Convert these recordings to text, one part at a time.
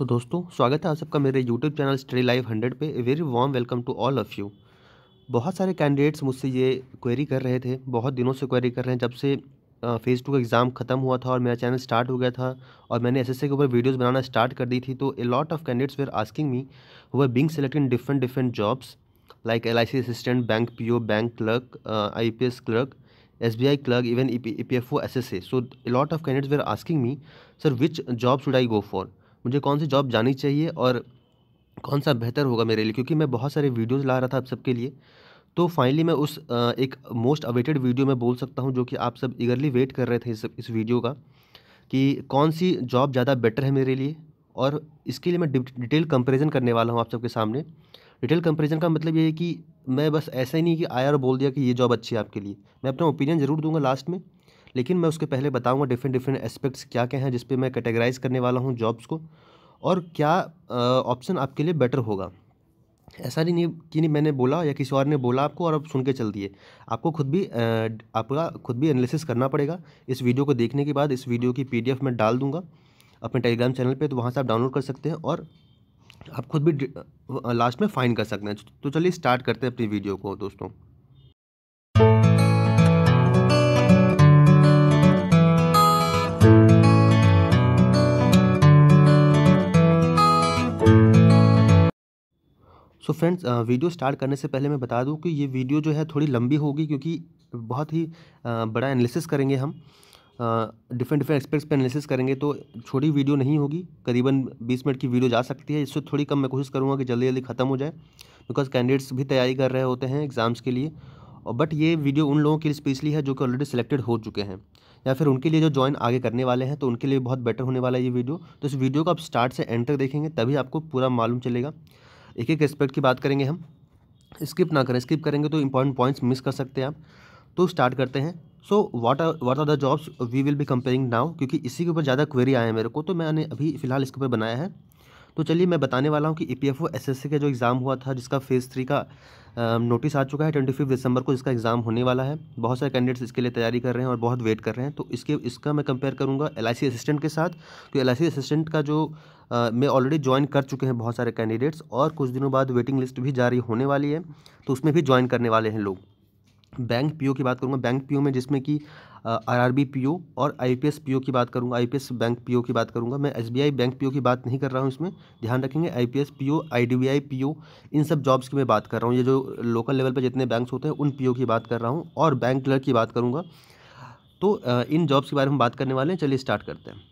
सो तो so, दोस्तों स्वागत है आप सबका मेरे YouTube channel study live hundred पे very warm welcome to all of you बहुत सारे कैंडिडेट्स मुझसे ये क्वेरी कर रहे थे बहुत दिनों से क्वेरी कर रहे हैं जब से फ़ेज़ टू का एग्ज़ाम ख़त्म हुआ था और मेरा चैनल स्टार्ट हो गया था और मैंने एस के ऊपर वीडियोज़ बनाना स्टार्ट कर दी थी तो a lot of candidates were asking me were being select in different different jobs like L assistant bank P bank clerk I clerk S B I clerk even E P F O S S A so a lot of candidates were asking me sir which job should I go for मुझे कौन सी job जानी चाहिए और कौन सा बेहतर होगा मेरे लिए क्योंकि मैं बहुत सारे वीडियोज़ ला रहा था आप सबके लिए तो फाइनली मैं उस एक मोस्ट अवेटेड वीडियो में बोल सकता हूँ जो कि आप सब इगरली वेट कर रहे थे इस इस वीडियो का कि कौन सी जॉब ज़्यादा बेटर है मेरे लिए और इसके लिए मैं डिटेल कंपेरिजन करने वाला हूँ आप सबके सामने डिटेल कंपेरिजन का मतलब ये है कि मैं बस ऐसा ही नहीं कि आया और बोल दिया कि ये जॉब अच्छी है आपके लिए मैं अपना ओपिनियन ज़रूर दूंगा लास्ट में लेकिन मैं उसके पहले बताऊँगा डिफरेंट डिफरेंट एस्पेक्ट्स क्या क्या हैं जिस पर मैं कैटेगराइज करने वाला हूँ जॉब्स को और क्या ऑप्शन आपके लिए बेटर होगा ऐसा नहीं कि नहीं मैंने बोला या किसी और ने बोला आपको और आप सुन के चल दिए आपको खुद भी आपका खुद भी एनालिसिस करना पड़ेगा इस वीडियो को देखने के बाद इस वीडियो की पीडीएफ मैं डाल दूंगा अपने टेलीग्राम चैनल पे तो वहाँ से आप डाउनलोड कर सकते हैं और आप खुद भी लास्ट में फाइन कर सकते हैं तो चलिए स्टार्ट करते हैं अपनी वीडियो को दोस्तों सो तो फ्रेंड्स वीडियो स्टार्ट करने से पहले मैं बता दूं कि ये वीडियो जो है थोड़ी लंबी होगी क्योंकि बहुत ही बड़ा एनालिसिस करेंगे हम डिफरेंट डिफरेंट एक्सपेक्ट्स पर एनालिसिस करेंगे तो छोटी वीडियो नहीं होगी करीबन बीस मिनट की वीडियो जा सकती है इससे थोड़ी कम मैं कोशिश करूँगा कि जल्दी जल्दी ख़त्म हो जाए बिकॉज कैंडिडेट्स भी तैयारी कर रहे होते हैं एग्ज़ाम्स के लिए और बट ये वीडियो उन लोगों के लिए स्पेशली है जो कि ऑलरेडी सिलेक्टेड हो चुके हैं या फिर उनके लिए जो ज्वाइन आगे करने वाले हैं तो उनके लिए बहुत बेटर होने वाला है ये वीडियो तो इस वीडियो को आप स्टार्ट से एंड तक देखेंगे तभी आपको पूरा मालूम चलेगा एक एक एस्पेक्ट की बात करेंगे हम स्किप ना करें स्किप करेंगे तो इंपॉर्टेंट पॉइंट्स मिस कर सकते हैं आप तो स्टार्ट करते हैं so what are what are the jobs we will be comparing now क्योंकि इसी के ऊपर ज़्यादा क्वेरी आए हैं मेरे को तो मैंने अभी फिलहाल इसके ऊपर बनाया है तो चलिए मैं बताने वाला हूँ कि E P F O S S C का जो एग्ज़ाम हुआ था जिसका फ़ेज़ थ्री का नोटिस आ चुका है ट्वेंटी फिफ्थ दिसंबर को इसका एग्ज़ाम होने वाला है बहुत सारे कैंडिडेट्स इसके लिए तैयारी कर रहे हैं और बहुत वेट कर रहे हैं तो इसके इसका मैं कंपेयर करूँगा एल आई सी असिस्टेंट के साथ तो एल आई सी असिस्टेंट का जो में ऑलरेडी ज्वाइन कर चुके हैं बहुत सारे कैंडिडेट्स और कुछ दिनों बाद वेटिंग लिस्ट भी जारी होने वाली है तो उसमें भी ज्वाइन करने वाले हैं लोग बैंक पीओ की बात करूँगा बैंक पीओ में जिसमें कि आरआरबी पीओ और आईपीएस पीओ की बात करूँगा आईपीएस बैंक पीओ की बात करूँगा मैं एसबीआई बैंक पीओ की बात नहीं कर रहा हूँ इसमें ध्यान रखेंगे आईपीएस पीओ आईडीबीआई पीओ इन सब जॉब्स की मैं बात कर रहा हूँ ये जो लोकल लेवल पर जितने बैंक होते हैं उन पीओ की बात कर रहा हूँ और बैंक क्लर्क की बात करूँगा तो इन जॉब्स के बारे में बात करने वाले हैं चलिए स्टार्ट करते हैं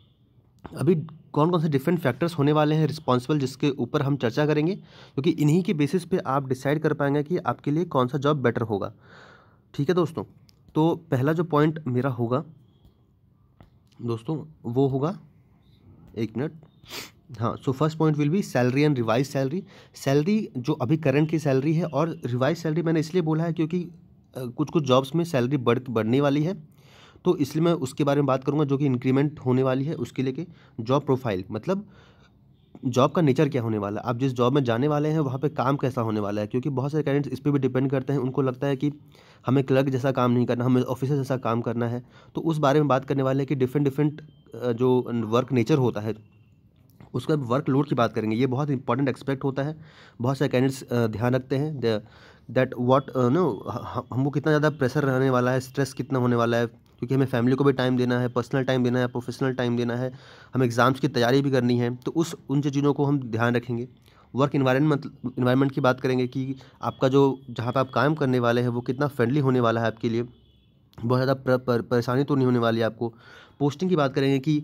अभी कौन कौन से डिफरेंट फैक्टर्स होने वाले हैं रिस्पॉन्सिबल जिसके ऊपर हम चर्चा करेंगे क्योंकि इन्हीं के बेसिस पे आप डिसाइड कर पाएंगे कि आपके लिए कौन सा जॉब बेटर होगा ठीक है दोस्तों तो पहला जो पॉइंट मेरा होगा दोस्तों वो होगा एक मिनट हाँ so first point will be salary and revise salary salary जो अभी करंट की सैलरी है और रिवाइज सैलरी मैंने इसलिए बोला है क्योंकि कुछ कुछ जॉब्स में सैलरी बढ़ बढ़ने वाली है तो इसलिए मैं उसके बारे में बात करूँगा जो कि इंक्रीमेंट होने वाली है उसके लेके जॉब प्रोफाइल मतलब जॉब का नेचर क्या होने वाला है आप जिस जॉब में जाने वाले हैं वहाँ पे काम कैसा होने वाला है क्योंकि बहुत सारे कैंडिडेट्स इस पर भी डिपेंड करते हैं उनको लगता है कि हमें क्लर्क जैसा काम नहीं करना हमें ऑफिसर जैसा काम करना है तो उस बारे में बात करने वाले हैं कि डिफरेंट डिफरेंट जो वर्क नेचर होता है उसका वर्क लोड की बात करेंगे ये बहुत इंपॉर्टेंट एक्सपेक्ट होता है बहुत सारे कैंडिडेट्स ध्यान रखते हैं दैट वॉट नो हमको कितना ज़्यादा प्रेशर रहने वाला है स्ट्रेस कितना होने वाला है क्योंकि हमें फैमिली को भी टाइम देना है पर्सनल टाइम देना है प्रोफेशनल टाइम देना है हमें एग्ज़ाम्स की तैयारी भी करनी है तो उस उन चीज़ों को हम ध्यान रखेंगे वर्क इन्वायरमेंट इन्वायरमेंट की बात करेंगे कि आपका जो जहाँ पर आप काम करने वाले हैं वो कितना फ्रेंडली होने वाला है आपके लिए बहुत ज़्यादा परेशानी तो नहीं होने वाली है आपको पोस्टिंग की बात करेंगे कि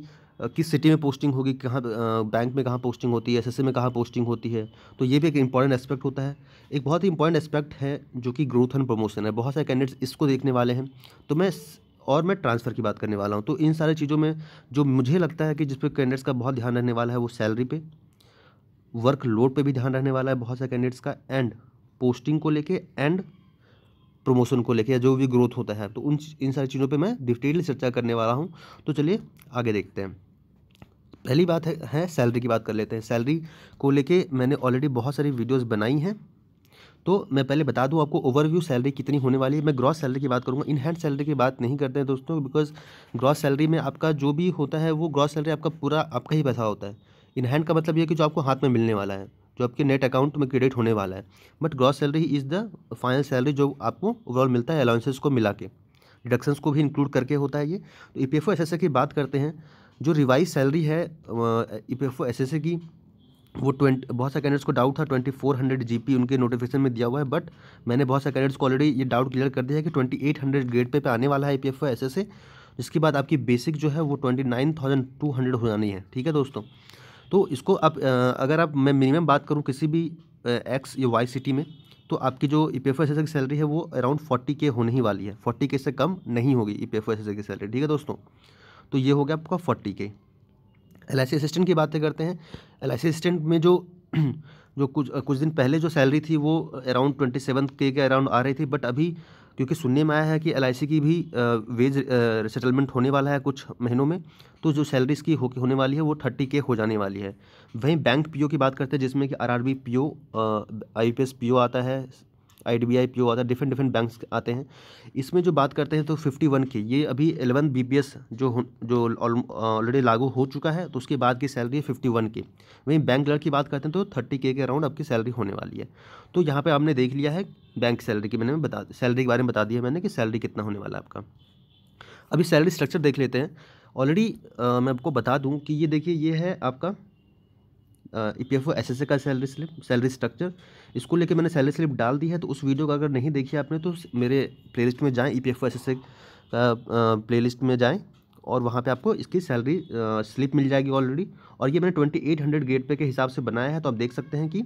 किस सिटी में पोस्टिंग होगी कहाँ बैंक में कहाँ पोस्टिंग होती है एस में कहाँ पोस्टिंग होती है तो ये भी एक इंपॉर्टेंट एस्पेक्ट होता है एक बहुत ही इंपॉर्टेंट एस्पेक्ट है जो कि ग्रोथ एंड प्रमोशन है बहुत सारे कैंडिडेट्स इसको देखने वाले हैं तो मैं और मैं ट्रांसफ़र की बात करने वाला हूँ तो इन सारी चीज़ों में जो मुझे लगता है कि जिस पर कैंडिडेट्स का बहुत ध्यान रहने वाला है वो सैलरी पे वर्क लोड पे भी ध्यान रहने वाला है बहुत सारे कैंडिडेट्स का एंड पोस्टिंग को लेके एंड प्रमोशन को लेके या जो भी ग्रोथ होता है तो उन इन सारी चीज़ों पर मैं डिटेल चर्चा करने वाला हूँ तो चलिए आगे देखते हैं पहली बात है, है सैलरी की बात कर लेते हैं सैलरी को लेके मैंने ऑलरेडी बहुत सारी वीडियोस बनाई हैं तो मैं पहले बता दूं आपको ओवरव्यू सैलरी कितनी होने वाली है मैं ग्रॉस सैलरी की बात करूंगा इन हैंड सैलरी की बात नहीं करते हैं दोस्तों बिकॉज ग्रॉस सैलरी में आपका जो भी होता है वो ग्रॉस सैलरी आपका पूरा आपका ही पैसा होता है इन हैंड का मतलब यह कि जो आपको हाथ में मिलने वाला है जो आपके नेट अकाउंट में क्रेडिट होने वाला है but gross salary is the final salary जो आपको ओवरऑल मिलता है अलाउंसेस को मिला के डिडक्शंस को भी इंक्लूड करके होता है ये तो ई पी एफ की बात करते हैं जो रिवाइज सैलरी है ई पी एफ की वो ट्वेंटी बहुत सारे कैंडिडेट्स को डाउट था twenty four hundred G P उनके नोटिफिकेशन में दिया हुआ है बट मैंने बहुत सारे कैंडिडेट्स को ऑलरेडी ये डाउट क्लियर कर दिया है कि twenty eight hundred grade pay पे आने वाला है आई पी एफ ए जिसके बाद आपकी बेसिक जो है वो twenty nine thousand two hundred हो जानी है ठीक है दोस्तों तो इसको आप अगर आप मैं मिनिमम बात करूँ किसी भी एक्स या वाई सिटी में तो आपकी जो E P F S S की सैलरी है वो अराउंड फोर्टी के होने ही वाली है फोर्टी के से कम नहीं होगी E P F S S की सैलरी ठीक है दोस्तों तो ये हो गया आपका फोर्टी के एल आई असिस्टेंट की बातें करते हैं एल आई असिस्टेंट में जो जो कुछ कुछ दिन पहले जो सैलरी थी वो अराउंड ट्वेंटी सेवन के के अराउंड आ रही थी बट अभी क्योंकि सुनने में आया है कि एल की भी वेज सेटलमेंट होने वाला है कुछ महीनों में तो जो सैलरीज की हो, होने वाली है वो थर्टी के हो जाने वाली है वहीं बैंक पीओ की बात करते हैं जिसमें कि आरआरबी पीओ आईपीएस पीओ आता है I D B I P O आता है डिफरेंट डिफरेंट बैंक्स आते हैं इसमें जो बात करते हैं तो फिफ्टी वन की ये अभी एलेवन बी पी एस जो जो ऑलरेडी लागू हो चुका है तो उसके बाद की सैलरी है फिफ्टी वन की वहीं बैंक क्लर्क की बात करते हैं तो थर्टी के के अराउंड आपकी सैलरी होने वाली है तो यहाँ पर आपने देख लिया है बैंक सैलरी की मैंने बता सैलरी के बारे में बता दिया मैंने कि सैलरी कितना होने वाला है आपका अभी सैलरी स्ट्रक्चर देख लेते हैं ऑलरेडी मैं आपको बता दूँ कि ये देखिए ये है आपका E P F O S S A का सैलरी स्लिप सैलरी स्ट्रक्चर इसको लेके मैंने सैलरी स्लिप डाल दी है तो उस वीडियो का अगर नहीं देखी आपने तो मेरे प्ले लिस्ट में जाएँ E P F O S S A का प्ले लिस्ट में जाएँ और वहाँ पे आपको इसकी सैलरी स्लिप मिल जाएगी ऑलरेडी और ये मैंने ट्वेंटी एट हंड्रेड गेट पे के हिसाब से बनाया है तो आप देख सकते हैं कि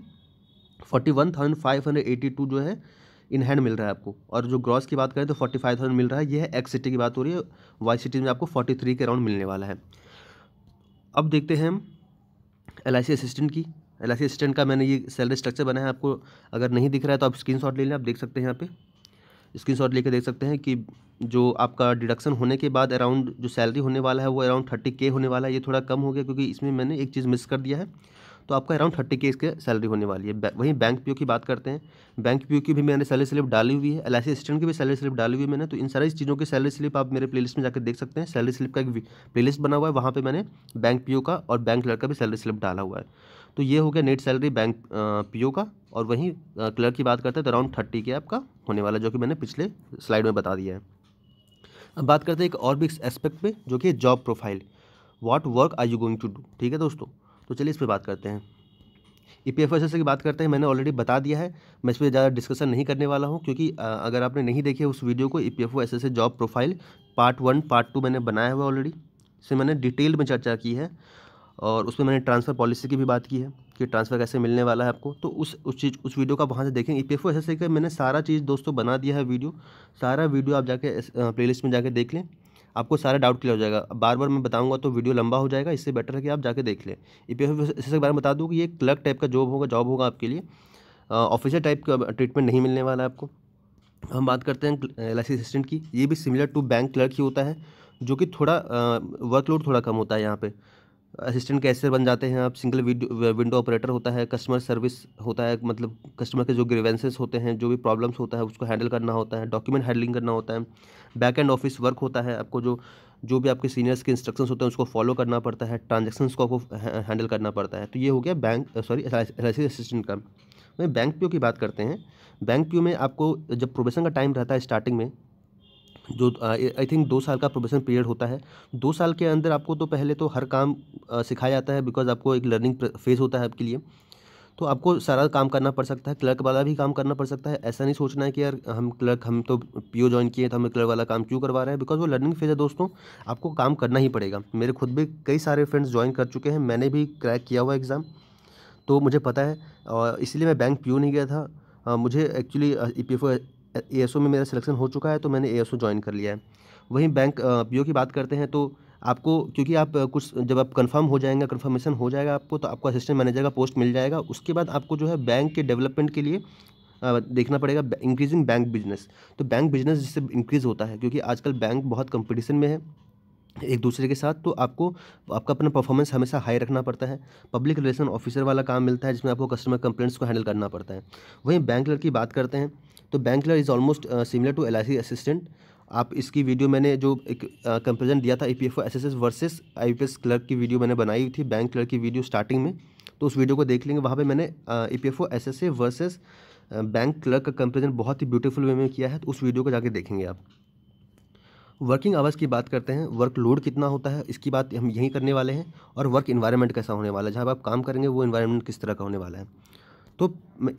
forty one thousand five hundred eighty two जो है इन हैंड मिल रहा है आपको और जो ग्रॉस की बात करें तो फोर्टी फाइव थाउजेंड मिल रहा है ये है एक्स सिटी की बात हो रही है वाई सिटी में आपको फोर्टी थ्री के अराउंड मिलने वाला है अब देखते हैं हम एल असिस्टेंट की एल असिस्टेंट का मैंने ये सैलरी स्ट्रक्चर बनाया है आपको अगर नहीं दिख रहा है तो आप स्क्रीन ले लें आप देख सकते हैं यहाँ पे स्क्रीन शॉट लेकर देख सकते हैं कि जो आपका डिडक्शन होने के बाद अराउंड जो सैलरी होने वाला है वो अराउंड थर्टी के होने वाला है ये थोड़ा कम हो गया क्योंकि इसमें मैंने एक चीज़ मिस कर दिया है तो आपका अराउंड थर्टी के इसके सैलरी होने वाली है वहीं बैंक पी की बात करते हैं बैंक पी की भी मैंने सैलरी स्लिप डाली हुई है एल असिस्टेंट की भी सैलरी स्लिप डाली हुई है मैंने तो इन सारी चीज़ों की सैलरी स्लिप आप मेरे प्ले में जाकर देख सकते हैं सैलरी स्लिप का एक प्ले बना हुआ है वहाँ पर मैंने बैंक पी का और बैंक क्लर्क का भी सैलरी स्लिप डाला हुआ है तो ये हो गया नेट सैलरी बैंक पी का और वहीं क्लर्क की बात करते हैं तो अराउंड थर्टी के आपका होने वाला जो कि मैंने पिछले स्लाइड में बता दिया है अब बात करते हैं एक और भी एस्पेक्ट पे जो कि job profile what work are you going to do ठीक है दोस्तों तो चलिए इस पर बात करते हैं E P F S S की बात करते हैं मैंने ऑलरेडी बता दिया है मैं इस पर ज़्यादा डिस्कशन नहीं करने वाला हूँ क्योंकि अगर आपने नहीं देखी उस वीडियो को E P F O S S job profile part one part two मैंने बनाया हुआ ऑलरेडी इससे मैंने डिटेल में चर्चा की है और उसमें मैंने ट्रांसफ़र पॉलिसी की भी बात की है कि ट्रांसफ़र कैसे मिलने वाला है आपको तो उस उस चीज़ उस वीडियो का वहाँ से देखेंगे e E P F O S S का मैंने सारा चीज़ दोस्तों बना दिया है वीडियो सारा वीडियो आप जाके प्लेलिस्ट में जाके देख लें आपको सारा डाउट क्लियर हो जाएगा बार बार मैं बताऊँगा तो वीडियो लंबा हो जाएगा इससे बेटर है कि आप जाके देख लें ई पी एफ एस के बारे में बता दूँ कि ये क्लर्क टाइप का जॉब होगा जॉब होगा आपके लिए ऑफिसर टाइप का ट्रीटमेंट नहीं मिलने वाला है आपको हम बात करते हैं एल असिस्टेंट की ये भी सिमिलर टू बैंक क्लर्क ही होता है जो कि थोड़ा वर्कलोड थोड़ा कम होता है यहाँ पर असिस्टेंट कैसे बन जाते हैं आप सिंगल विंडो ऑपरेटर होता है कस्टमर सर्विस होता है मतलब कस्टमर के जो ग्रीवेंसेस होते हैं जो भी प्रॉब्लम्स होता है उसको हैंडल करना होता है डॉक्यूमेंट हैंडलिंग करना होता है बैक एंड ऑफिस वर्क होता है आपको जो जो भी आपके सीनियर्स के इंस्ट्रक्शंस होते हैं उसको फॉलो करना पड़ता है ट्रांजेक्शन्स को आपको हैंडल करना पड़ता है तो ये हो गया बैंक सॉरी एल असिस्टेंट का वहीं बैंक पी की बात करते हैं बैंक पी में आपको जब प्रोबेशन का टाइम रहता है स्टार्टिंग में जो आई थिंक दो साल का प्रोबेशन पीरियड होता है दो साल के अंदर आपको तो पहले तो हर काम सिखाया जाता है बिकॉज आपको एक लर्निंग फेज़ होता है आपके लिए तो आपको सारा काम करना पड़ सकता है क्लर्क वाला भी काम करना पड़ सकता है ऐसा नहीं सोचना है कि यार हम क्लर्क हम तो पीओ ज्वाइन किए तो हमें क्लर्क वाला काम क्यों करवा रहे हैं बिकॉज वो लर्निंग फेज़ है दोस्तों आपको काम करना ही पड़ेगा मेरे खुद भी कई सारे फ्रेंड्स ज्वाइन कर चुके हैं मैंने भी क्रैक किया हुआ एग्ज़ाम तो मुझे पता है और इसलिए मैं बैंक पी नहीं गया था मुझे एक्चुअली ई पी ए में मेरा सिलेक्शन हो चुका है तो मैंने ए ज्वाइन कर लिया है वहीं बैंक पी की बात करते हैं तो आपको क्योंकि आप कुछ जब आप कंफर्म हो जाएंगे कंफर्मेशन हो जाएगा आपको तो आपको असिस्टेंट मैनेजर का पोस्ट मिल जाएगा उसके बाद आपको जो है बैंक के डेवलपमेंट के लिए देखना पड़ेगा इंक्रीजिंग बैंक बिजनेस तो बैंक बिजनेस जिससे इंक्रीज़ होता है क्योंकि आजकल बैंक बहुत कंपटीशन में है एक दूसरे के साथ तो आपको आपका अपना परफॉर्मेंस हमेशा हाई रखना पड़ता है पब्लिक रिलेशन ऑफिसर वाला काम मिलता है जिसमें आपको कस्टमर कंप्लेंट्स को हैंडल करना पड़ता है वहीं बैंक लड़ की बात करते हैं तो bank clerk is almost similar to L assistant आप इसकी वीडियो मैंने जो एक कंपेरिजन uh, दिया था E P F O S S S versus I P S clerk की वीडियो मैंने बनाई थी बैंक क्लर्क की वीडियो स्टार्टिंग में तो उस वीडियो को देख लेंगे वहाँ पे मैंने E P F O S S A versus bank clerk का कंपेरिजन बहुत ही ब्यूटीफुल वे में किया है तो उस वीडियो को जाके देखेंगे आप वर्किंग आवर्स की बात करते हैं वर्क लोड कितना होता है इसकी बात हम यहीं करने वाले हैं और वर्क इन्वायरमेंट कैसा होने वाला है जहाँ आप काम करेंगे वो इन्वायरमेंट किस तरह का होने वाला है तो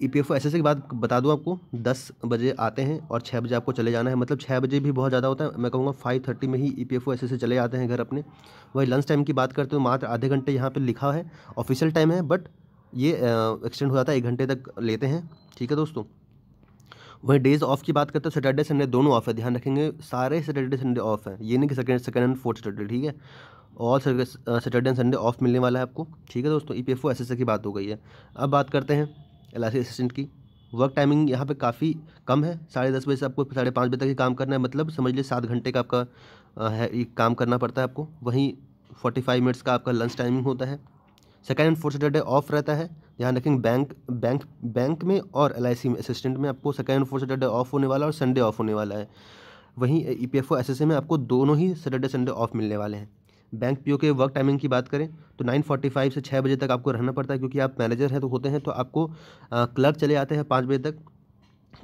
E P F O S S की बात बता दूँ आपको दस बजे आते हैं और छः बजे आपको चले जाना है मतलब छः बजे भी बहुत ज़्यादा होता है मैं कहूँगा फाइव थर्टी में ही E P F O S S चले आते हैं घर अपने वही लंच टाइम की बात करते हो मात्र आधे घंटे यहाँ पर लिखा है ऑफिशियल टाइम है बट ये एक्सटेंड हो जाता है एक घंटे तक लेते हैं ठीक है दोस्तों वहीं डेज़ ऑफ की बात करते हो सैटरडे संडे दोनों ऑफ है ध्यान रखेंगे सारे सैटरडे संडे ऑफ है ये नहीं कि second second and fourth Saturday ठीक है और सैटरडे एंड संडे ऑफ मिलने वाला है आपको ठीक है दोस्तों E P F O S S की बात हो गई है अब बात करते हैं एल असिस्टेंट की वर्क टाइमिंग यहाँ पे काफ़ी कम है साढ़े दस बजे से आपको साढ़े पाँच बजे तक ही काम करना है मतलब समझ लीजिए सात घंटे का आपका है काम करना पड़ता है आपको वहीं फोर्टी फाइव मिनट्स का आपका लंच टाइमिंग होता है second and fourth Saturday off रहता है यहाँ रखेंगे बैंक बैंक बैंक में और एल में असिस्टेंट में आपको second and fourth Saturday off होने वाला और संडे ऑफ होने वाला है वहीं E P F O S S A में आपको दोनों ही सैटरडे संडे ऑफ मिलने वाले हैं बैंक पीओ के वर्क टाइमिंग की बात करें तो 9:45 से 6 बजे तक आपको रहना पड़ता है क्योंकि आप मैनेजर हैं तो होते हैं तो आपको क्लर्क चले आते हैं पाँच बजे तक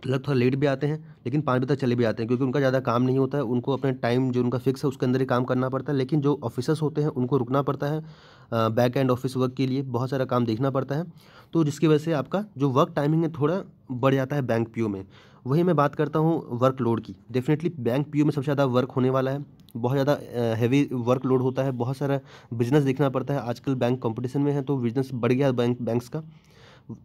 क्लर्क थोड़ा लेट भी आते हैं लेकिन पाँच बजे तक चले भी आते हैं क्योंकि उनका ज़्यादा काम नहीं होता है उनको अपने टाइम जो उनका फिक्स है उसके अंदर ही काम करना पड़ता है लेकिन जो ऑफिसर्स होते हैं उनको रुकना पड़ता है बैक एंड ऑफिस वर्क के लिए बहुत सारा काम देखना पड़ता है तो जिसकी वजह से आपका जो वर्क टाइमिंग है थोड़ा बढ़ जाता है बैंक पी में वही मैं बात करता हूँ वर्क लोड की डेफिनेटली बैंक पी में सबसे ज़्यादा वर्क होने वाला है बहुत ज़्यादा हैवी वर्क लोड होता है बहुत सारा बिजनेस देखना पड़ता है आजकल बैंक कंपटीशन में है तो बिजनेस बढ़ गया बैंक बैंक्स का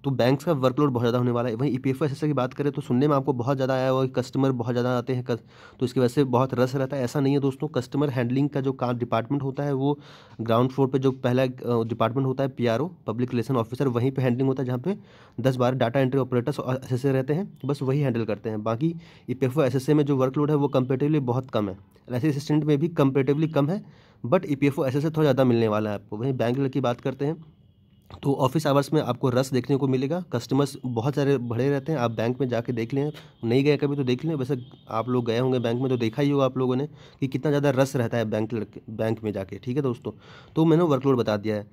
तो बैंक्स का वर्कलोड बहुत ज़्यादा होने वाला है वहीं ई e पी की बात करें तो सुनने में आपको बहुत ज़्यादा आया हुआ कस्टमर बहुत ज़्यादा आते हैं तो इसकी वजह से बहुत रस रहता है ऐसा नहीं है दोस्तों कस्टमर हैंडलिंग का जो काम डिपार्टमेंट होता है वो ग्राउंड फ्लोर पर जो पहला डिपार्टमेंट होता है पी पब्लिक रिलेशन ऑफिसर वहीं पर हैंडलिंग होता है जहाँ पे दस बारह डाटा एंट्री ऑपरेटर्स एस रहते हैं बस वही हैंडल करते हैं बाकी ई e पी में जो वर्कलोड है वो कंपेटिवली बहुत कम है ऐसे असिस्टेंट में भी कंपेटिवली कम है but E P F O थोड़ा ज़्यादा मिलने वाला है आपको वहीं बैंक की बात करते हैं तो ऑफिस आवर्स में आपको रस देखने को मिलेगा कस्टमर्स बहुत सारे भरे रहते हैं आप बैंक में जाके देख लें नहीं गए कभी तो देख लें वैसे आप लोग गए होंगे बैंक में तो देखा ही होगा आप लोगों ने कि कितना ज़्यादा रस रहता है बैंक बैंक में जाके ठीक है दोस्तों तो मैंने वर्कलोड बता दिया है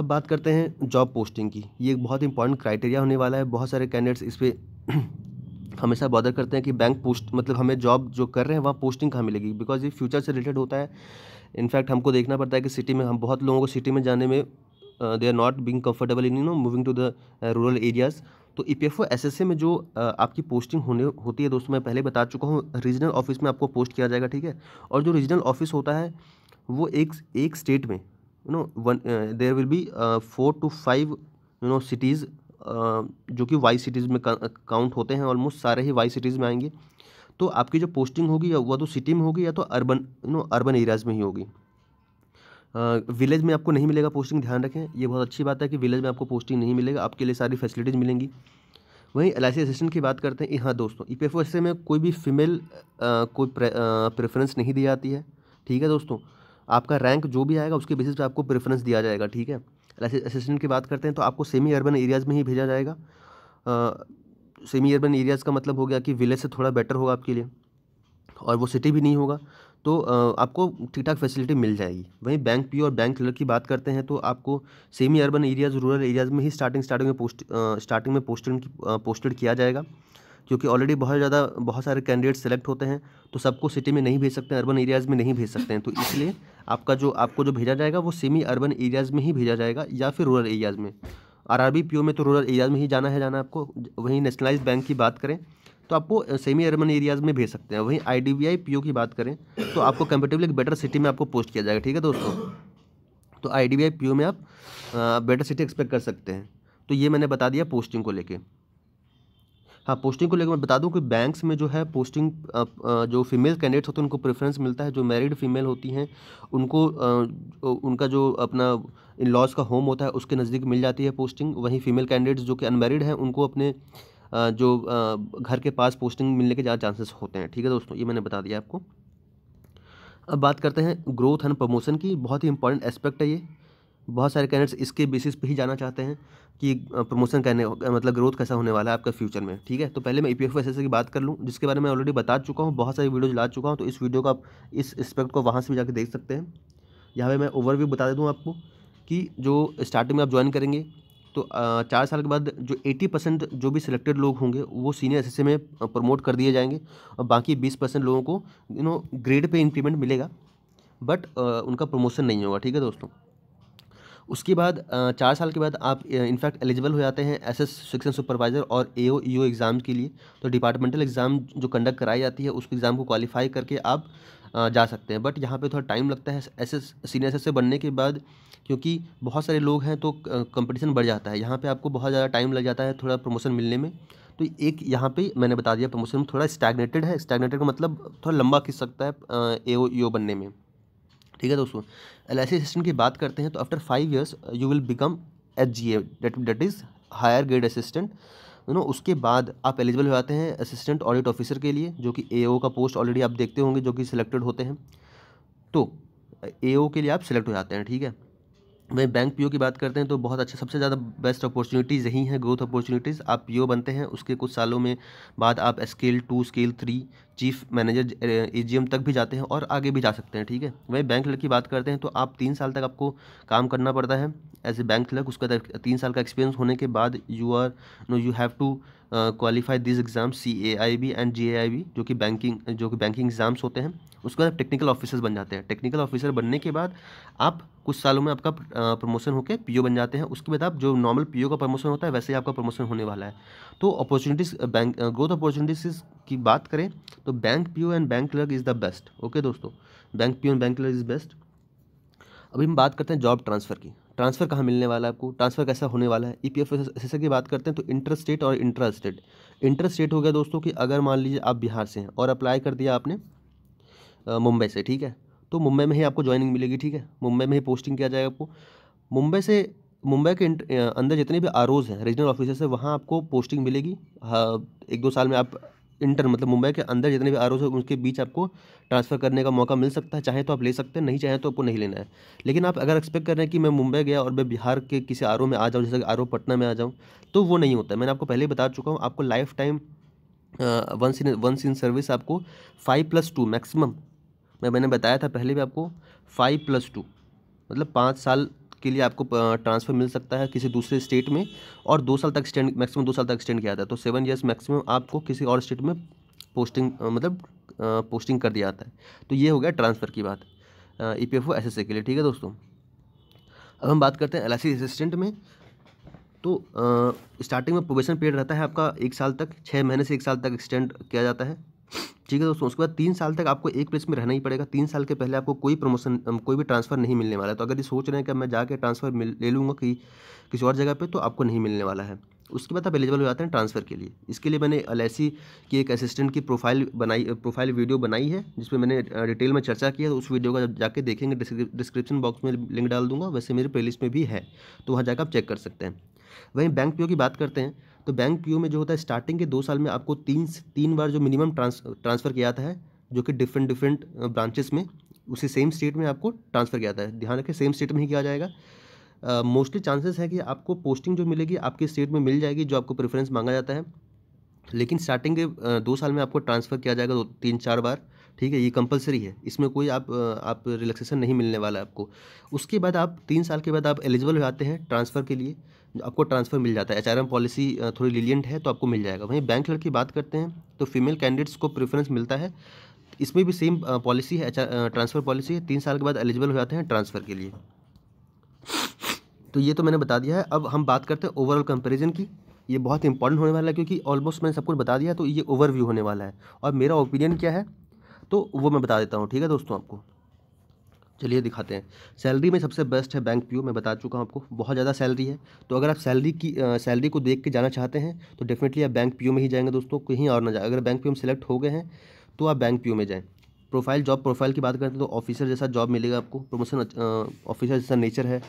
अब बात करते हैं जॉब पोस्टिंग की ये एक बहुत इंपॉर्टेंट क्राइटेरिया होने वाला है बहुत सारे कैंडिडेट्स इस पर हमेशा बॉदर करते हैं कि बैंक पोस्ट मतलब हमें जॉब जो कर रहे हैं वहाँ पोस्टिंग कहाँ मिलेगी बिकॉज ये फ्यूचर से रिलेटेड होता है इनफैक्ट हमको देखना पड़ता है कि सिटी में हम बहुत लोगों को सिटी में जाने में they are not being comfortable in you know moving to the rural areas तो E P F O S S A में जो uh, आपकी पोस्टिंग होने होती है दोस्तों मैं पहले बता चुका हूँ रीजनल ऑफिस में आपको पोस्ट किया जाएगा ठीक है और जो रीजनल ऑफिस होता है वो एक एक स्टेट में you know one there will be four two five you know cities जो कि वाई सिटीज़ में काउंट होते हैं ऑलमोस्ट सारे ही वाई सिटीज़ में आएंगे तो आपकी जो पोस्टिंग होगी वह तो सिटी में होगी या तो urban you know urban areas में ही होगी विलेज में आपको नहीं मिलेगा पोस्टिंग ध्यान रखें ये बहुत अच्छी बात है कि विलेज में आपको पोस्टिंग नहीं मिलेगा आपके लिए सारी फैसिलिटीज़ मिलेंगी वहीं एल असिस्टेंट की बात करते हैं हाँ दोस्तों ई e पी में कोई भी फीमेल कोई प्रेफरेंस नहीं दी जाती है ठीक है दोस्तों आपका रैंक जो भी आएगा उसके बेसिस पे आपको प्रेफरेंस दिया जाएगा ठीक है एल असिस्टेंट की बात करते हैं तो आपको सेमी अर्बन एरियाज़ में ही भेजा जाएगा सेमी अर्बन एरियाज़ का मतलब हो गया कि विलेज से थोड़ा बेटर होगा आपके लिए और वो सिटी भी नहीं होगा तो आपको ठीक ठाक फैसिलिटी मिल जाएगी वहीं बैंक पी और बैंक क्लर्क की बात करते हैं तो आपको semi urban areas rural areas में ही स्टार्टिंग स्टार्टिंग में पोस्ट स्टार्टिंग में पोस्टेड पोस्टेड किया जाएगा क्योंकि ऑलरेडी बहुत ज़्यादा बहुत सारे कैंडिडेट सेलेक्ट होते हैं तो सबको सिटी में नहीं भेज सकते अर्बन एरियाज़ में नहीं भेज सकते हैं तो इसलिए आपका जो आपको जो भेजा जाएगा वो सेमी अर्बन एरियाज़ में ही भेजा जाएगा या फिर रूरल एरियाज़ में आर आर में तो रूरल एरियाज़ में ही जाना है जाना आपको वहीं नेशनलाइज बैंक की बात करें तो आपको सेमी अर्बन एरियाज़ में भेज सकते हैं वहीं आई डी आई पी ओ की बात करें तो आपको कंपेटिवली एक बेटर सिटी में आपको पोस्ट किया जाएगा ठीक है दोस्तों तो आई डी आई पी ओ में आप बेटर सिटी एक्सपेक्ट कर सकते हैं तो ये मैंने बता दिया पोस्टिंग को लेके हाँ पोस्टिंग को लेकर मैं बता दूं कि बैंक्स में जो है पोस्टिंग जो फीमेल कैंडिडेट्स होते हैं उनको प्रेफरेंस मिलता है जो मैरिड फीमेल होती हैं उनको उनका जो अपना इन लॉज का होम होता है उसके नज़दीक मिल जाती है पोस्टिंग वहीं फीमेल कैंडिडेट्स जो कि अनमेरिड हैं उनको अपने जो घर के पास पोस्टिंग मिलने के ज़्यादा चांसेस होते हैं ठीक है दोस्तों ये मैंने बता दिया आपको अब बात करते हैं ग्रोथ एंड प्रमोशन की बहुत ही इंपॉर्टेंट एस्पेक्ट है ये बहुत सारे कैंडिडेट्स इसके बेसिस पे ही जाना चाहते हैं कि प्रमोशन करने मतलब ग्रोथ कैसा होने वाला है आपका फ्यूचर में ठीक है तो पहले मैं ई पी एफ की बात कर लूँ जिसके बारे में ऑलरेडी बता चुका हूँ बहुत सारी वीडियोज ला चुका हूँ तो इस वीडियो को आप इस एस्पेक्ट को वहाँ से भी जाकर देख सकते हैं यहाँ पर मैं ओवरव्यू बता दे दूँ आपको कि जो स्टार्टिंग में आप ज्वाइन करेंगे तो चार साल के बाद जो 80 परसेंट जो भी सिलेक्टेड लोग होंगे वो सीनियर एस में प्रमोट कर दिए जाएंगे और बाकी 20 परसेंट लोगों को you know grade pay increment मिलेगा बट उनका प्रमोशन नहीं होगा ठीक है दोस्तों उसके बाद चार साल के बाद आप इनफैक्ट एलिजिबल हो जाते हैं एस एस सेक्शन सुपरवाइज़र और ए ओ ई ओ एग्ज़ाम के लिए तो डिपार्टमेंटल एग्ज़ाम जो कंडक्ट कराई जाती है उस एग्ज़ाम को क्वालिफाई करके आप जा सकते हैं बट यहाँ पे थोड़ा टाइम लगता है S S senior S S से बनने के बाद क्योंकि बहुत सारे लोग हैं तो कंपटीशन बढ़ जाता है यहाँ पे आपको बहुत ज़्यादा टाइम लग जाता है थोड़ा प्रमोशन मिलने में तो एक यहाँ पे मैंने बता दिया प्रमोशन थोड़ा स्टैगनेटेड है स्टैगनेटेड का मतलब थोड़ा लंबा खींच सकता है ए ओ ई ओ बनने में ठीक है दोस्तों एल आई सी असिस्टेंट की बात करते हैं तो after five years you will become H G A that is higher grade assistant you know उसके बाद आप एलिजिबल हो जाते हैं असिस्टेंट ऑडिट ऑफिसर के लिए जो कि ए का पोस्ट ऑलरेडी आप देखते होंगे जो कि सिलेक्टेड होते हैं तो ए के लिए आप सिलेक्ट हो जाते हैं ठीक है वही बैंक पीओ की बात करते हैं तो बहुत अच्छा सबसे ज़्यादा बेस्ट अपॉर्चुनिटीज़ यही हैं ग्रोथ अपॉर्चुनिटीज़ आप पीओ बनते हैं उसके कुछ सालों में बाद आप scale two scale three chief manager A तक भी जाते हैं और आगे भी जा सकते हैं ठीक है वही बैंक क्लर्क की बात करते हैं तो आप तीन साल तक आपको काम करना पड़ता है एज ए बैंक क्लर्क उसका तीन साल का एक्सपीरियंस होने के बाद you are know you have to qualify this exam C A I B and J A I B जो कि बैंकिंग जो कि बैंकिंग एग्ज़ाम्स होते हैं उसके बाद टेक्निकल ऑफिसर्स बन जाते हैं टेक्निकल ऑफिसर बनने के बाद आप कुछ सालों में आपका प्रमोशन होकर पी बन जाते हैं उसके बाद आप जो नॉर्मल पी का प्रमोशन होता है वैसे ही आपका प्रमोशन होने वाला है तो अपॉर्चुनिटीज़ बैंक ग्रोथ अपॉर्चुनिटीज़ की बात करें तो bank PO and bank clerk is the best okay दोस्तों bank PO and bank clerk is best अभी हम बात करते हैं जॉब ट्रांसफ़र की ट्रांसफ़र कहाँ मिलने वाला है आपको ट्रांसफ़र कैसा होने वाला है ई पी एफ एस की बात करते हैं तो इंटर स्टेट और इंटर स्टेट इंटर स्टेट हो गया दोस्तों कि अगर मान लीजिए आप बिहार से हैं और अप्लाई कर दिया आपने मुंबई से ठीक है तो मुंबई में ही आपको ज्वाइनिंग मिलेगी ठीक है मुंबई में ही पोस्टिंग किया जाएगा आपको मुंबई से मुंबई के अंदर जितने भी आर हैं रीजनल ऑफिसर्स हैं वहाँ आपको पोस्टिंग मिलेगी हाँ, एक दो साल में आप इंटर मतलब मुंबई के अंदर जितने भी आर है उनके बीच आपको ट्रांसफ़र करने का मौका मिल सकता है चाहे तो आप ले सकते हैं नहीं चाहे तो आपको नहीं लेना है लेकिन आप अगर एक्सपेक्ट कर रहे हैं कि मैं मुंबई गया और मैं बिहार के किसी आर में आ जाऊँ जैसे आर पटना में आ जाऊँ तो वो नहीं होता मैंने आपको पहले बता चुका हूँ आपको lifetime once in once in service आपको फाइव प्लस टू मैक्सिमम मैं मैंने बताया था पहले भी आपको फाइव प्लस टू मतलब पाँच साल के लिए आपको ट्रांसफ़र मिल सकता है किसी दूसरे स्टेट में और दो साल तक एक्सटेंड मैक्सिमम दो साल तक एक्सटेंड किया जाता है तो सेवन ईयर्स मैक्सिमम आपको किसी और स्टेट में पोस्टिंग मतलब पोस्टिंग कर दिया जाता है तो ये हो गया ट्रांसफ़र की बात E P F O S S A के लिए ठीक है दोस्तों अब हम बात करते हैं एल आई सी असिस्टेंट में तो स्टार्टिंग में प्रोबेशन पीरियड रहता है आपका एक साल तक छः महीने से एक साल तक एक्सटेंड किया जाता है ठीक है दोस्तों उसके बाद तीन साल तक आपको एक प्लेस में रहना ही पड़ेगा तीन साल के पहले आपको कोई प्रमोशन कोई भी ट्रांसफ़र नहीं मिलने वाला है तो अगर ये सोच रहे हैं कि मैं जाकर ट्रांसफ़र ले लूँगा कि किसी और जगह पर तो आपको नहीं मिलने वाला है उसके बाद आप एलिजिबल हो जाते हैं ट्रांसफ़र के लिए इसके लिए मैंने एल की एक असिस्टेंट की प्रोफाइल बनाई प्रोफाइल वीडियो बनाई है जिसमें मैंने डिटेल में चर्चा की है तो उस वीडियो का जाके देखेंगे डिस्क्रिप्शन बॉक्स में लिंक डाल दूंगा वैसे मेरे प्लेलिस्ट में भी है तो वहाँ जाकर आप चेक कर सकते हैं वहीं बैंक पी की बात करते हैं तो बैंक पी में जो होता है स्टार्टिंग के दो साल में आपको तीन तीन बार जो मिनिमम ट्रांस ट्रांसफ़र किया जाता है जो कि डिफरेंट डिफरेंट ब्रांचेस में उसे सेम स्टेट में आपको ट्रांसफ़र किया जाता है ध्यान रखें सेम स्टेट में ही किया जाएगा मोस्टली चांसेस है कि आपको पोस्टिंग जो मिलेगी आपके स्टेट में मिल जाएगी जो आपको प्रेफरेंस मांगा जाता है लेकिन स्टार्टिंग के दो साल में आपको ट्रांसफ़र किया जाएगा दो तीन चार बार ठीक है ये कंपलसरी है इसमें कोई आप आप रिलैक्सेशन नहीं मिलने वाला है आपको उसके बाद आप तीन साल के बाद आप एलिजिबल हो जाते हैं ट्रांसफ़र के लिए आपको ट्रांसफ़र मिल जाता है एच पॉलिसी थोड़ी लिलियंट है तो आपको मिल जाएगा वहीं बैंक क्लर्क की बात करते हैं तो फीमेल कैंडिडेट्स को प्रेफरेंस मिलता है इसमें भी सेम पॉलिसी है ट्रांसफ़र पॉलिसी है तीन साल के बाद एलिजिबल हो जाते हैं ट्रांसफ़र के लिए तो ये तो मैंने बता दिया है अब हम बात करते हैं ओवरऑल कंपेरिजन की ये बहुत इंपॉर्टेंट होने वाला है क्योंकि ऑलमोस्ट मैंने सब कुछ बता दिया तो ये ओवरव्यू होने वाला है और मेरा ओपिनियन क्या है तो वो मैं बता देता हूँ ठीक है दोस्तों आपको चलिए दिखाते हैं सैलरी में सबसे बेस्ट है बैंक पी मैं बता चुका हूँ आपको बहुत ज़्यादा सैलरी है तो अगर आप सैलरी की सैलरी को देख के जाना चाहते हैं तो डेफिनेटली आप बैंक पी में ही जाएंगे दोस्तों कहीं और ना जाए अगर बैंक पी में सेलेक्ट हो गए हैं तो आप बैंक पी में जाएँ प्रोफाइल जॉब प्रोफाइल की बात करते हैं तो ऑफिसर जैसा जॉब मिलेगा आपको प्रमोशन ऑफिसर जैसा नेचर है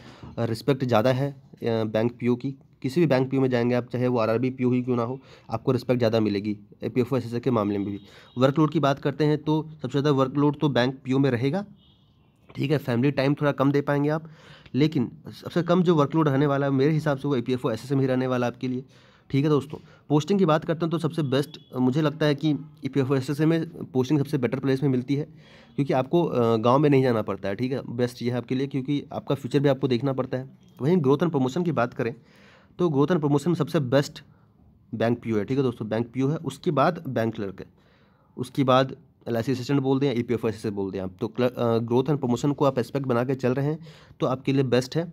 रिस्पेक्ट ज़्यादा है बैंक पी की किसी भी बैंक पी में जाएंगे आप चाहे वो आर आर बी पी ही क्यों ना हो आपको रिस्पेक्ट ज़्यादा मिलेगी ए पी एफ के मामले में भी वर्कलोड की बात करते हैं तो सबसे ज़्यादा वर्कलोड तो बैंक पी में रहेगा ठीक है फैमिली टाइम थोड़ा कम दे पाएंगे आप लेकिन सबसे कम जो वर्कलोड रहने वाला है मेरे हिसाब से वो A P F O S S M ही रहने वाला आपके लिए ठीक है दोस्तों पोस्टिंग की बात करते हैं तो सबसे बेस्ट मुझे लगता है कि E P F O S S A में पोस्टिंग सबसे बेटर प्लेस में मिलती है क्योंकि आपको गाँव में नहीं जाना पड़ता है ठीक है बेस्ट ये है आपके लिए क्योंकि आपका फ्यूचर भी आपको देखना पड़ता है वहीं ग्रोथ एंड प्रमोशन की बात करें तो ग्रोथ एंड प्रमोशन सबसे बेस्ट बैंक पी है ठीक है दोस्तों बैंक पी है उसके बाद बैंक क्लर्क है उसके बाद एल आई असिस्टेंट बोल दें या ई पी एफ असिस्टेंट बोल दें आप तो ग्रोथ एंड प्रमोशन को आप एस्पेक्ट बना के चल रहे हैं तो आपके लिए बेस्ट है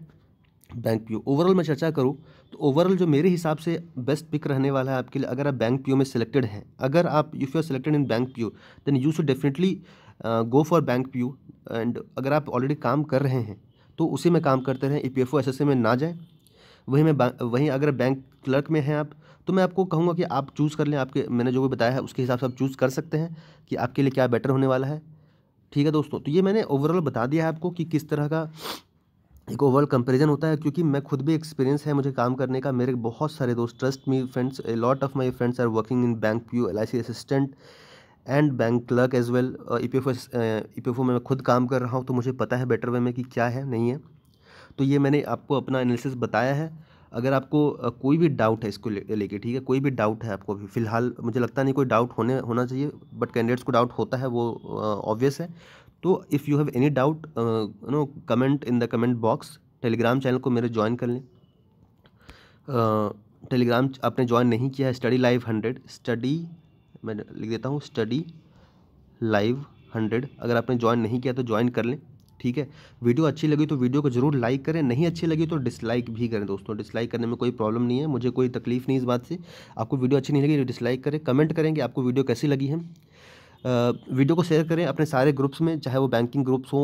बैंक पी ओवरऑल मैं चर्चा करूँ तो ओवरऑल जो मेरे हिसाब से बेस्ट पिक रहने वाला है आपके लिए अगर आप बैंक पी में सिलेक्टेड हैं अगर आप if you are selected in bank P then you should definitely go for bank P and अगर आप ऑलरेडी काम कर रहे हैं तो उसी में काम करते रहें E P F O S S A में ना जाए वहीं में वहीं अगर बैंक क्लर्क में हैं आप तो मैं आपको कहूँगा कि आप चूज़ कर लें आपके मैंने जो भी बताया है उसके हिसाब से आप चूज़ कर सकते हैं कि आपके लिए क्या बेटर होने वाला है ठीक है दोस्तों तो ये मैंने ओवरऑल बता दिया है आपको कि किस तरह का एक ओवरऑल कंपेरिजन होता है क्योंकि मैं खुद भी एक्सपीरियंस है मुझे काम करने का मेरे बहुत सारे दोस्त trust me friends lot of my friends are working in bank P L I C assistant and bank clerk as well E P F P F O में मैं खुद काम कर रहा हूँ तो मुझे पता है बेटर वे में कि क्या है नहीं है तो ये मैंने आपको अपना एनालिसिस बताया है अगर आपको कोई भी डाउट है इसको लेके ठीक है कोई भी डाउट है आपको अभी फ़िलहाल मुझे लगता नहीं कोई डाउट होने होना चाहिए बट कैंडिडेट्स को डाउट होता है वो ऑब्वियस है तो if you have any doubt no comment in the comment box Telegram channel को मेरे ज्वाइन कर लें टेलीग्राम uh, आपने ज्वाइन नहीं किया है स्टडी लाइव हंड्रेड स्टडी मैं लिख देता हूँ स्टडी लाइव हंड्रेड अगर आपने ज्वाइन नहीं किया तो ज्वाइन कर लें ठीक है वीडियो अच्छी लगी तो वीडियो को जरूर लाइक करें नहीं अच्छी लगी तो डिसलाइक भी करें दोस्तों डिसलाइक करने में कोई प्रॉब्लम नहीं है मुझे कोई तकलीफ नहीं इस बात से आपको वीडियो अच्छी नहीं लगी तो डिसलाइक करें कमेंट करेंगे आपको वीडियो कैसी लगी है वीडियो को शेयर करें अपने सारे ग्रुप्स में चाहे वो बैंकिंग ग्रुप्स हो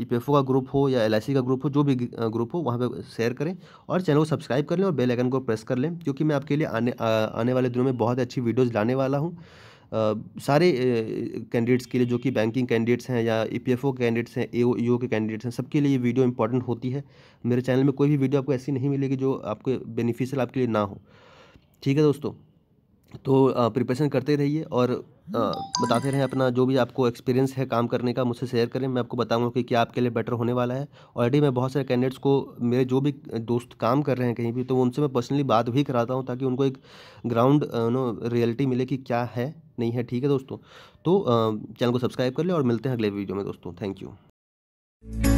ई का ग्रुप हो या एल का ग्रुप हो जो भी ग्रुप हो वहाँ पर शेयर करें और चैनल को सब्सक्राइब कर लें और बेलाइकन को प्रेस कर लें क्योंकि मैं आपके लिए आने आने वाले दिनों में बहुत अच्छी वीडियोज़ लाने वाला हूँ सारे कैंडिडेट्स के लिए जो कि बैंकिंग कैंडिडेट्स हैं या ई e के कैंडिडेट्स हैं ए ओ e के कैंडिडेट्स हैं सबके लिए ये वीडियो इंपॉर्टेंट होती है मेरे चैनल में कोई भी वीडियो आपको ऐसी नहीं मिलेगी जो आपके बेनिफिशियल आपके लिए ना हो ठीक है दोस्तों तो प्रिपरेशन करते रहिए और आ, बताते रहें अपना जो भी आपको एक्सपीरियंस है काम करने का मुझसे शेयर करें मैं आपको बताऊंगा कि क्या आपके लिए बेटर होने वाला है ऑलरेडी मैं बहुत सारे कैंडिडेट्स को मेरे जो भी दोस्त काम कर रहे हैं कहीं भी तो उनसे मैं पर्सनली बात भी कराता हूँ ताकि उनको एक ग्राउंड नो रियलिटी मिले कि क्या है नहीं है ठीक है दोस्तों तो चैनल को सब्सक्राइब कर ले और मिलते हैं अगले वीडियो में दोस्तों थैंक यू